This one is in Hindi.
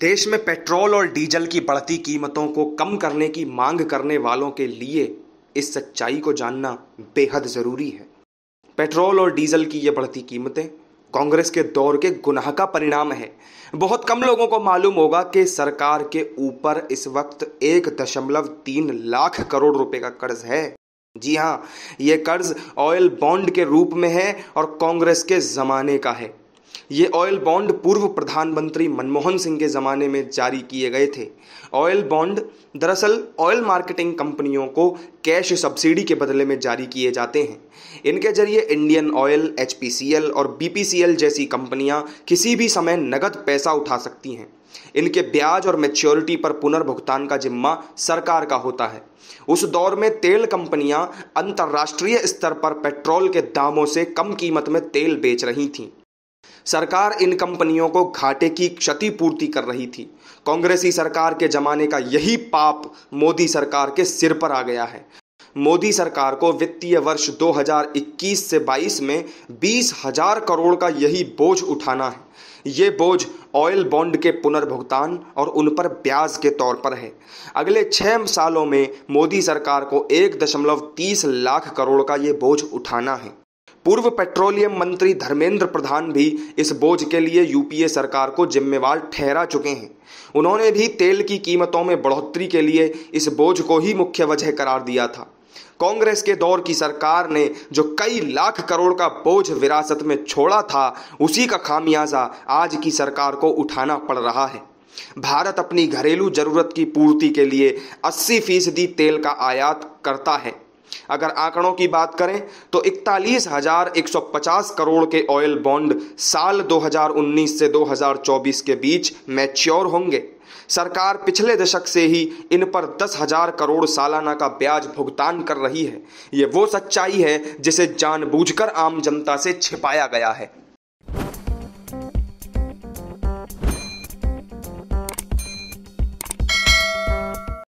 देश में पेट्रोल और डीजल की बढ़ती कीमतों को कम करने की मांग करने वालों के लिए इस सच्चाई को जानना बेहद ज़रूरी है पेट्रोल और डीजल की ये बढ़ती कीमतें कांग्रेस के दौर के गुनाह का परिणाम है बहुत कम लोगों को मालूम होगा कि सरकार के ऊपर इस वक्त एक दशमलव तीन लाख करोड़ रुपए का कर्ज है जी हाँ ये कर्ज ऑयल बॉन्ड के रूप में है और कांग्रेस के जमाने का है ये ऑयल बॉन्ड पूर्व प्रधानमंत्री मनमोहन सिंह के ज़माने में जारी किए गए थे ऑयल बॉन्ड दरअसल ऑयल मार्केटिंग कंपनियों को कैश सब्सिडी के बदले में जारी किए जाते हैं इनके जरिए इंडियन ऑयल एच और बी जैसी कंपनियां किसी भी समय नगद पैसा उठा सकती हैं इनके ब्याज और मेच्योरिटी पर पुनर्भुगतान का जिम्मा सरकार का होता है उस दौर में तेल कंपनियां अंतर्राष्ट्रीय स्तर पर पेट्रोल के दामों से कम कीमत में तेल बेच रही थीं सरकार इन कंपनियों को घाटे की क्षतिपूर्ति कर रही थी कांग्रेसी सरकार के जमाने का यही पाप मोदी सरकार के सिर पर आ गया है मोदी सरकार को वित्तीय वर्ष 2021 से 22 में बीस हजार करोड़ का यही बोझ उठाना है ये बोझ ऑयल बॉन्ड के पुनर्भुगतान और उन पर ब्याज के तौर पर है अगले छः सालों में मोदी सरकार को एक दशमलव तीस लाख करोड़ का ये बोझ उठाना है पूर्व पेट्रोलियम मंत्री धर्मेंद्र प्रधान भी इस बोझ के लिए यूपीए सरकार को जिम्मेवार ठहरा चुके हैं उन्होंने भी तेल की कीमतों में बढ़ोतरी के लिए इस बोझ को ही मुख्य वजह करार दिया था कांग्रेस के दौर की सरकार ने जो कई लाख करोड़ का बोझ विरासत में छोड़ा था उसी का खामियाजा आज की सरकार को उठाना पड़ रहा है भारत अपनी घरेलू जरूरत की पूर्ति के लिए 80 फीसदी तेल का आयात करता है अगर आंकड़ों की बात करें तो इकतालीस हजार एक सौ पचास करोड़ के ऑयल बॉन्ड साल 2019 से 2024 के बीच मैच्योर होंगे सरकार पिछले दशक से ही इन पर दस हजार करोड़ सालाना का ब्याज भुगतान कर रही है ये वो सच्चाई है जिसे जानबूझकर आम जनता से छिपाया गया है